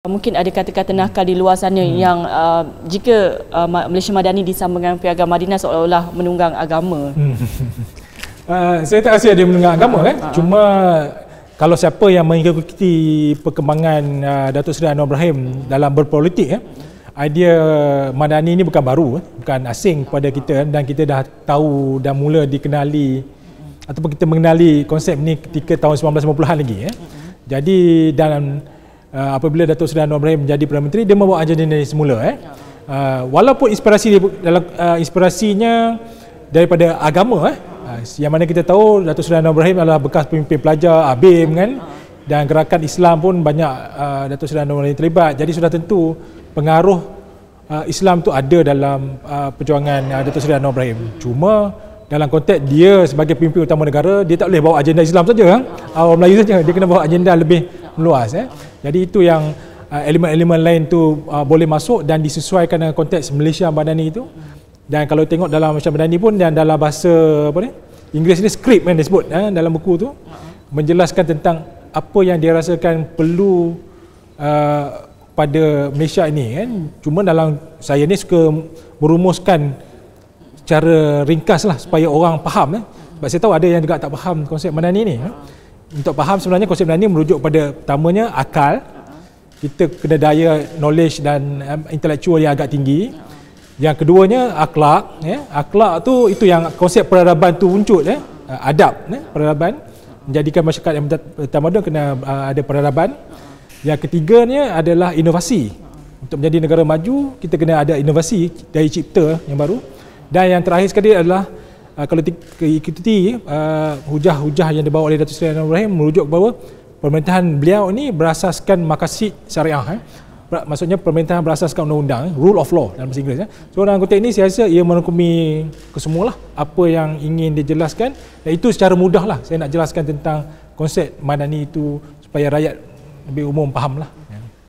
Mungkin ada kata-kata nakal di luar sana hmm. yang uh, jika uh, Malaysia Madani disambungkan dengan piagam Madinah seolah-olah menunggang agama. Hmm. uh, saya tak rasa dia menunggang agama kan. uh Cuma kalau siapa yang mengikuti perkembangan uh, Datuk Seri Anwar Ibrahim hmm. dalam berpolitik ya, idea Madani ini bukan baru, eh. bukan asing kepada kita eh. dan kita dah tahu dan mula dikenali ataupun kita mengenali konsep ni ketika tahun 1950-an lagi ya. Jadi dalam uh, apabila Datuk Seri Anwar Ibrahim menjadi Perdana Menteri dia membawa agenda ini semula eh. Ya. Uh, walaupun inspirasi dalam uh, inspirasinya daripada agama eh. Uh, yang mana kita tahu Datuk Seri Anwar Ibrahim adalah bekas pemimpin pelajar ABIM ya. kan dan gerakan Islam pun banyak uh, Datuk Seri Anwar Ibrahim terlibat. Jadi sudah tentu pengaruh uh, Islam tu ada dalam uh, perjuangan uh, Datuk Seri Anwar Ibrahim. Cuma dalam konteks dia sebagai pemimpin utama negara, dia tak boleh bawa agenda Islam saja kan? Uh, Melayu saja, dia kena bawa agenda lebih meluas eh. Jadi itu yang uh, elemen-elemen lain tu uh, boleh masuk dan disesuaikan dengan konteks Malaysia Madani itu. Dan kalau tengok dalam Malaysia Madani pun dan dalam bahasa apa ni? Inggeris ni script kan disebut eh, dalam buku tu menjelaskan tentang apa yang dia rasakan perlu uh, pada Malaysia ini kan. Cuma dalam saya ni suka merumuskan secara ringkas lah supaya orang faham eh. Sebab saya tahu ada yang juga tak faham konsep Madani ni. Eh untuk faham sebenarnya konsep ini merujuk pada pertamanya akal kita kena daya knowledge dan um, intellectual yang agak tinggi yang keduanya akhlak ya akhlak tu itu yang konsep peradaban tu muncul ya eh, adab ya peradaban menjadikan masyarakat yang bertamadun kena uh, ada peradaban yang ketiganya adalah inovasi untuk menjadi negara maju kita kena ada inovasi daya cipta yang baru dan yang terakhir sekali adalah uh, kalau diikuti uh, ah, hujah-hujah yang dibawa oleh Datuk Seri Anwar Ibrahim merujuk bahawa pemerintahan beliau ini berasaskan makasih syariah eh. maksudnya pemerintahan berasaskan undang-undang eh. rule of law dalam bahasa Inggeris eh. so orang konteks ini saya rasa ia merangkumi kesemualah apa yang ingin dijelaskan dan itu secara mudahlah saya nak jelaskan tentang konsep madani itu supaya rakyat lebih umum fahamlah